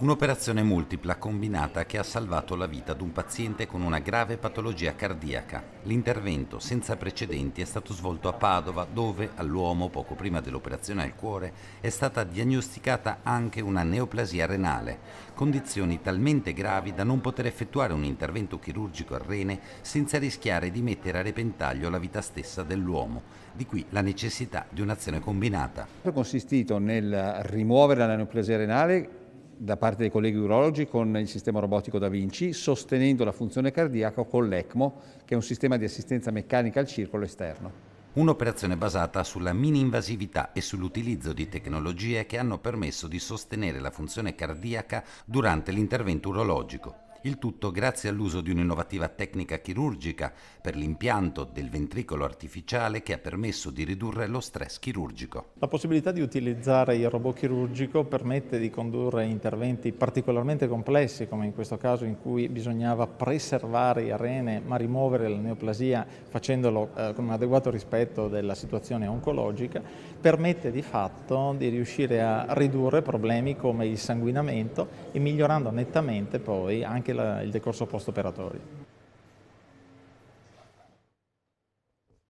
Un'operazione multipla combinata che ha salvato la vita ad un paziente con una grave patologia cardiaca. L'intervento senza precedenti è stato svolto a Padova dove all'uomo, poco prima dell'operazione al cuore, è stata diagnosticata anche una neoplasia renale, condizioni talmente gravi da non poter effettuare un intervento chirurgico al rene senza rischiare di mettere a repentaglio la vita stessa dell'uomo, di qui la necessità di un'azione combinata. Ha consistito nel rimuovere la neoplasia renale da parte dei colleghi urologi con il sistema robotico Da Vinci, sostenendo la funzione cardiaca con l'ECMO, che è un sistema di assistenza meccanica al circolo esterno. Un'operazione basata sulla mini-invasività e sull'utilizzo di tecnologie che hanno permesso di sostenere la funzione cardiaca durante l'intervento urologico il tutto grazie all'uso di un'innovativa tecnica chirurgica per l'impianto del ventricolo artificiale che ha permesso di ridurre lo stress chirurgico. La possibilità di utilizzare il robot chirurgico permette di condurre interventi particolarmente complessi, come in questo caso in cui bisognava preservare i rene ma rimuovere la neoplasia facendolo eh, con un adeguato rispetto della situazione oncologica, permette di fatto di riuscire a ridurre problemi come il sanguinamento e migliorando nettamente poi anche anche la, il decorso post-operatorio.